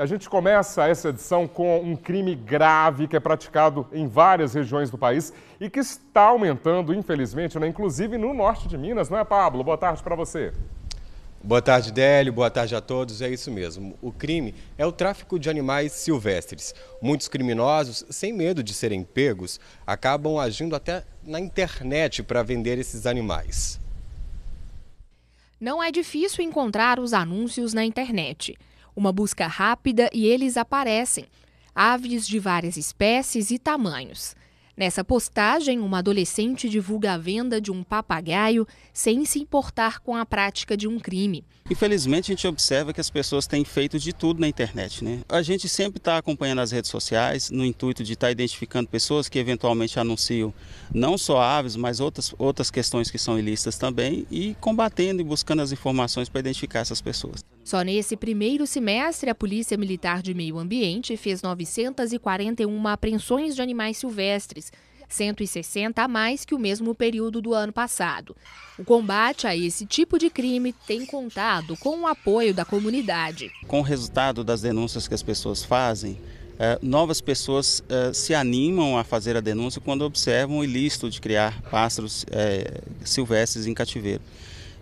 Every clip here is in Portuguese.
A gente começa essa edição com um crime grave que é praticado em várias regiões do país e que está aumentando, infelizmente, né? inclusive no norte de Minas, não é, Pablo? Boa tarde para você. Boa tarde, Délio. Boa tarde a todos. É isso mesmo. O crime é o tráfico de animais silvestres. Muitos criminosos, sem medo de serem pegos, acabam agindo até na internet para vender esses animais. Não é difícil encontrar os anúncios na internet. Uma busca rápida e eles aparecem. Aves de várias espécies e tamanhos. Nessa postagem, uma adolescente divulga a venda de um papagaio sem se importar com a prática de um crime. Infelizmente, a gente observa que as pessoas têm feito de tudo na internet. Né? A gente sempre está acompanhando as redes sociais no intuito de estar tá identificando pessoas que eventualmente anunciam não só aves, mas outras, outras questões que são ilícitas também e combatendo e buscando as informações para identificar essas pessoas. Só nesse primeiro semestre, a Polícia Militar de Meio Ambiente fez 941 apreensões de animais silvestres, 160 a mais que o mesmo período do ano passado. O combate a esse tipo de crime tem contado com o apoio da comunidade. Com o resultado das denúncias que as pessoas fazem, eh, novas pessoas eh, se animam a fazer a denúncia quando observam o ilícito de criar pássaros eh, silvestres em cativeiro.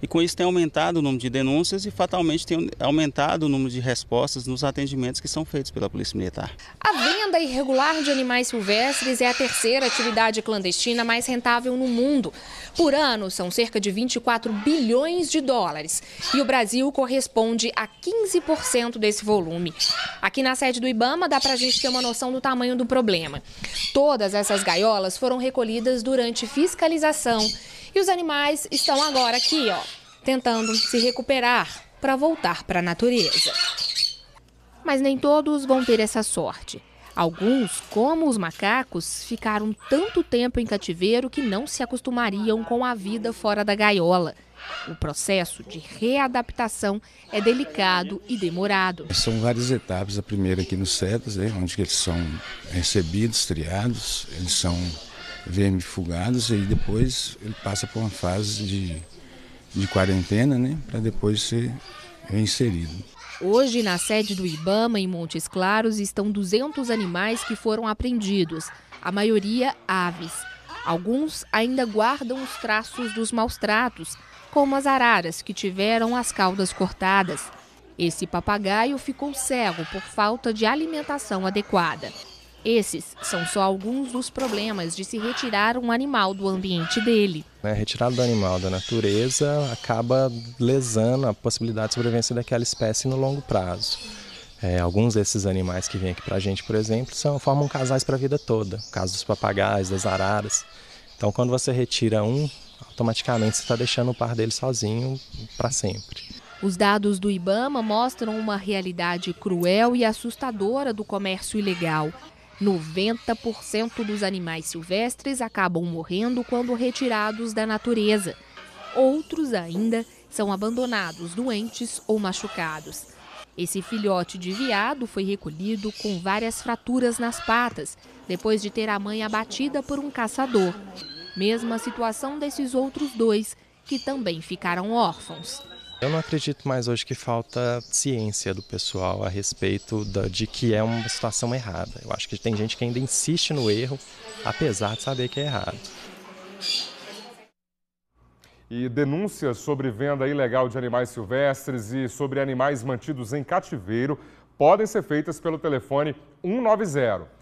E com isso tem aumentado o número de denúncias e fatalmente tem aumentado o número de respostas nos atendimentos que são feitos pela Polícia Militar. A venda irregular de animais silvestres é a terceira atividade clandestina mais rentável no mundo. Por ano, são cerca de 24 bilhões de dólares. E o Brasil corresponde a 15% desse volume. Aqui na sede do Ibama dá para a gente ter uma noção do tamanho do problema. Todas essas gaiolas foram recolhidas durante fiscalização e os animais estão agora aqui, ó, tentando se recuperar para voltar para a natureza. Mas nem todos vão ter essa sorte. Alguns, como os macacos, ficaram tanto tempo em cativeiro que não se acostumariam com a vida fora da gaiola. O processo de readaptação é delicado e demorado. São várias etapas. A primeira aqui nos setas, né, onde eles são recebidos, triados, eles são vermifugados e depois ele passa por uma fase de, de quarentena, né, para depois ser reinserido. Hoje, na sede do Ibama, em Montes Claros, estão 200 animais que foram apreendidos, a maioria aves. Alguns ainda guardam os traços dos maus tratos, como as araras que tiveram as caudas cortadas. Esse papagaio ficou cego por falta de alimentação adequada. Esses são só alguns dos problemas de se retirar um animal do ambiente dele. Né, retirar do animal da natureza acaba lesando a possibilidade de sobrevivência daquela espécie no longo prazo. É, alguns desses animais que vêm aqui para a gente, por exemplo, são, formam casais para a vida toda. O caso dos papagaios, das araras. Então, quando você retira um, automaticamente você está deixando o par dele sozinho para sempre. Os dados do Ibama mostram uma realidade cruel e assustadora do comércio ilegal. 90% dos animais silvestres acabam morrendo quando retirados da natureza. Outros ainda são abandonados doentes ou machucados. Esse filhote de viado foi recolhido com várias fraturas nas patas, depois de ter a mãe abatida por um caçador. Mesma situação desses outros dois, que também ficaram órfãos. Eu não acredito mais hoje que falta ciência do pessoal a respeito de que é uma situação errada. Eu acho que tem gente que ainda insiste no erro, apesar de saber que é errado. E denúncias sobre venda ilegal de animais silvestres e sobre animais mantidos em cativeiro podem ser feitas pelo telefone 190.